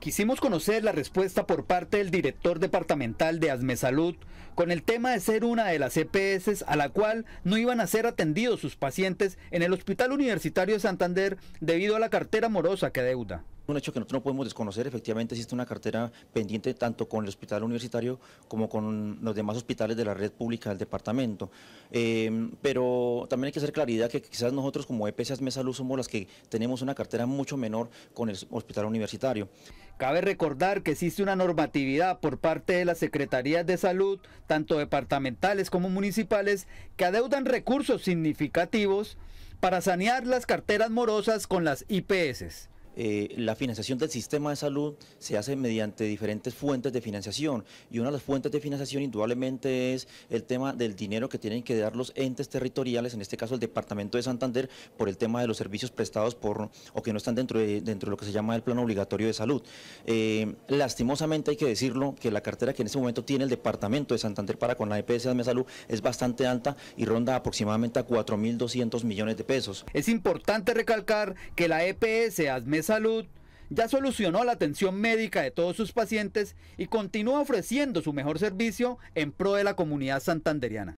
Quisimos conocer la respuesta por parte del director departamental de Salud con el tema de ser una de las EPS a la cual no iban a ser atendidos sus pacientes en el Hospital Universitario de Santander debido a la cartera morosa que deuda un hecho que nosotros no podemos desconocer, efectivamente existe una cartera pendiente tanto con el hospital universitario como con los demás hospitales de la red pública del departamento. Em, pero también hay que hacer claridad que quizás nosotros como EPS Asme Salud somos las que tenemos una cartera mucho menor con el hospital universitario. Cabe recordar que existe una normatividad por parte de la Secretaría de Salud tanto departamentales como municipales, que adeudan recursos significativos para sanear las carteras morosas con las IPS. Eh, la financiación del sistema de salud se hace mediante diferentes fuentes de financiación y una de las fuentes de financiación indudablemente es el tema del dinero que tienen que dar los entes territoriales, en este caso el Departamento de Santander, por el tema de los servicios prestados por o que no están dentro de, dentro de lo que se llama el plano obligatorio de salud. Eh, lastimosamente hay que decirlo que la cartera que en este momento tiene el Departamento de Santander para con la EPS de Salud es bastante alta y ronda aproximadamente a 4.200 millones de pesos. Es importante recalcar que la EPS Salud Salud ya solucionó la atención médica de todos sus pacientes y continúa ofreciendo su mejor servicio en pro de la comunidad santanderiana.